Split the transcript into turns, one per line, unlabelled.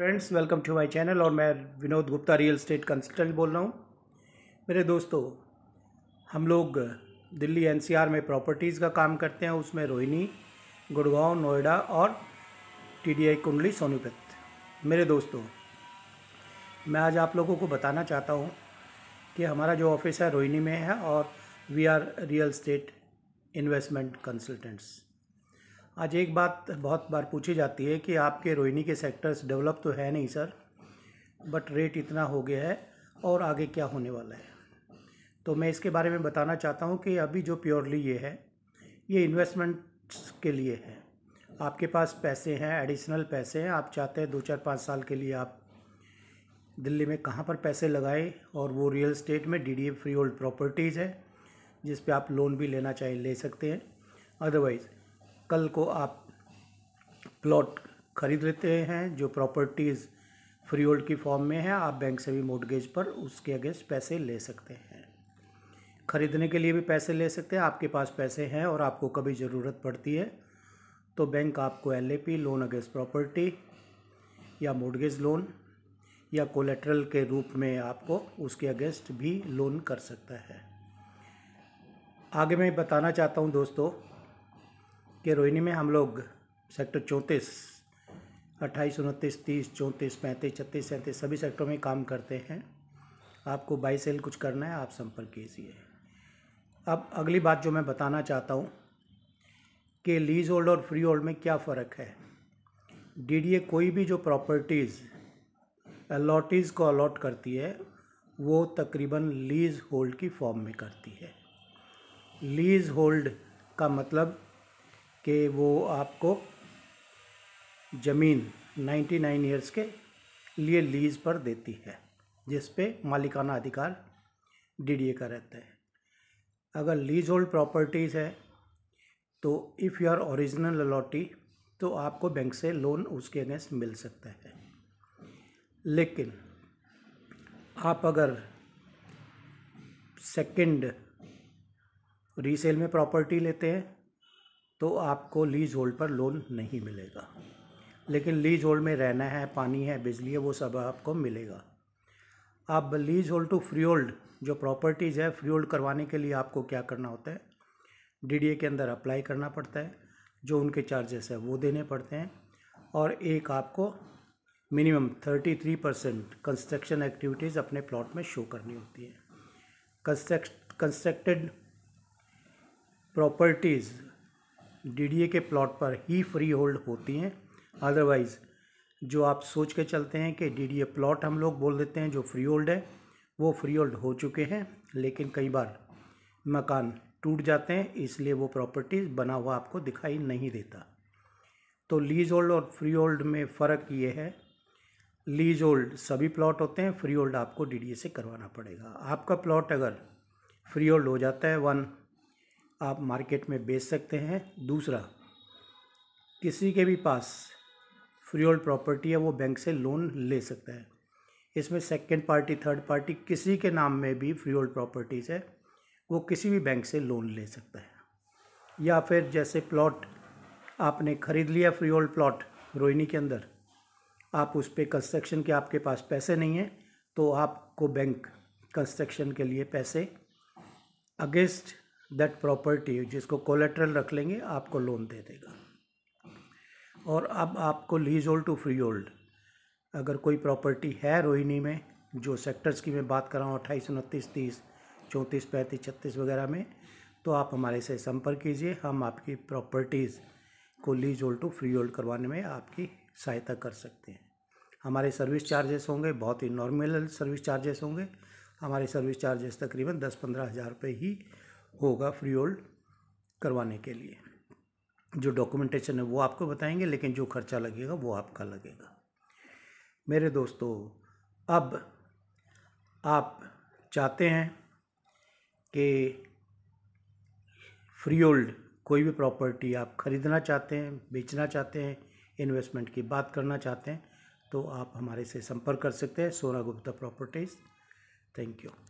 friends welcome to my channel और मैं Vinod Gupta real estate consultant बोल रहा हूँ मेरे दोस्तों हम लोग दिल्ली एनसीआर में प्रॉपर्टीज़ का काम करते हैं उसमें रोहिणी गुड़गांव नोएडा और टीडीआई कुंडली सोनीपत मेरे दोस्तों मैं आज आप लोगों को बताना चाहता हूँ कि हमारा जो ऑफिस है रोहिणी में है और we are real estate investment consultants आज एक बात बहुत बार पूछी जाती है कि आपके रोहिणी के सेक्टर्स डेवलप तो है नहीं सर बट रेट इतना हो गया है और आगे क्या होने वाला है तो मैं इसके बारे में बताना चाहता हूँ कि अभी जो प्योरली ये है ये इन्वेस्टमेंट्स के लिए है आपके पास पैसे हैं एडिशनल पैसे हैं आप चाहते हैं दो चार पाँच साल के लिए आप दिल्ली में कहाँ पर पैसे लगाए और वो रियल स्टेट में D D freehold properties है जिस पर आप लोन भी लेना चाहिए ले सकते हैं अदरवाइज़ कल को आप प्लॉट खरीद लेते हैं जो प्रॉपर्टीज़ फ्री होल्ड की फॉर्म में है आप बैंक से भी मोटगेज पर उसके अगेंस्ट पैसे ले सकते हैं ख़रीदने के लिए भी पैसे ले सकते हैं आपके पास पैसे हैं और आपको कभी ज़रूरत पड़ती है तो बैंक आपको एल लोन अगेंस्ट प्रॉपर्टी या मोटगेज लोन या कोलेट्रल के रूप में आपको उसके अगेंस्ट भी लोन कर सकता है आगे मैं बताना चाहता हूँ दोस्तों के रोहिणी में हम लोग सेक्टर चौंतीस अट्ठाईस उनतीस तीस चौंतीस पैंतीस छत्तीस सैंतीस सभी सेक्टरों में काम करते हैं आपको बाई सेल कुछ करना है आप संपर्क कीजिए अब अगली बात जो मैं बताना चाहता हूँ कि लीज होल्ड और फ्री होल्ड में क्या फ़र्क है डीडीए कोई भी जो प्रॉपर्टीज़ अलॉटीज़ को अलॉट करती है वो तकरीबन लीज़ होल्ड की फॉर्म में करती है लीज़ होल्ड का मतलब कि वो आपको ज़मीन 99 ईयर्स के लिए लीज़ पर देती है जिस पे मालिकाना अधिकार डीडीए का रहता है अगर लीज होल्ड प्रॉपर्टीज़ है तो if you are original allottee तो आपको बैंक से लोन उसके अगेंस्ट मिल सकता है लेकिन आप अगर सेकंड रीसेल में प्रॉपर्टी लेते हैं तो आपको लीज होल्ड पर लोन नहीं मिलेगा लेकिन लीज होल्ड में रहना है पानी है बिजली है वो सब आपको मिलेगा अब leasehold to freehold जो प्रॉपर्टीज़ है फ्री होल्ड करवाने के लिए आपको क्या करना होता है डीडीए के अंदर अप्लाई करना पड़ता है जो उनके चार्जेस है वो देने पड़ते हैं और एक आपको minimum thirty three percent construction activities अपने प्लॉट में शो करनी होती है कंस्ट्रक्ट कंस्ट्रक्टेड प्रॉपर्टीज़ डीडीए के प्लॉट पर ही फ्री होल्ड होती हैं अदरवाइज़ जो आप सोच के चलते हैं कि डीडीए प्लॉट हम लोग बोल देते हैं जो फ्री होल्ड है वो फ्री होल्ड हो चुके हैं लेकिन कई बार मकान टूट जाते हैं इसलिए वो प्रॉपर्टीज़ बना हुआ आपको दिखाई नहीं देता तो लीज होल्ड और फ्री होल्ड में फ़र्क ये है लीज होल्ड सभी प्लॉट होते हैं फ्री होल्ड आपको डीडीए से करवाना पड़ेगा आपका प्लॉट अगर फ्री होल्ड हो जाता है वन आप मार्केट में बेच सकते हैं दूसरा किसी के भी पास फ्री होल्ड प्रॉपर्टी है वो बैंक से लोन ले सकता है इसमें सेकेंड पार्टी थर्ड पार्टी किसी के नाम में भी फ्री होल्ड प्रॉपर्टीज़ है वो किसी भी बैंक से लोन ले सकता है या फिर जैसे प्लॉट आपने ख़रीद लिया फ्री होल्ड प्लॉट रोहिणी के अंदर आप उस पर कंस्ट्रक्शन के आपके पास पैसे नहीं हैं तो आपको बैंक कंस्ट्रक्शन के लिए पैसे अगेंस्ट दैट प्रॉपर्टी जिसको कोलेट्रल रख लेंगे आपको लोन दे देगा और अब आपको leasehold to freehold अगर कोई प्रॉपर्टी है रोहिणी में जो सेक्टर्स की मैं बात कर रहा हूँ अट्ठाईस उनतीस तीस चौंतीस पैंतीस छत्तीस वगैरह में तो आप हमारे से संपर्क कीजिए हम आपकी प्रॉपर्टीज़ को leasehold to freehold करवाने में आपकी सहायता कर सकते हैं हमारे सर्विस चार्जेस होंगे बहुत ही नॉर्मल सर्विस चार्जेस होंगे हमारे सर्विस चार्जेस तकरीबन दस पंद्रह हज़ार रुपये ही होगा फ्री होल्ड करवाने के लिए जो डॉक्यूमेंटेशन है वो आपको बताएंगे लेकिन जो खर्चा लगेगा वो आपका लगेगा मेरे दोस्तों अब आप चाहते हैं कि फ्री होल्ड कोई भी प्रॉपर्टी आप ख़रीदना चाहते हैं बेचना चाहते हैं इन्वेस्टमेंट की बात करना चाहते हैं तो आप हमारे से संपर्क कर सकते हैं सोना गुप्ता प्रॉपर्टीज़ थैंक यू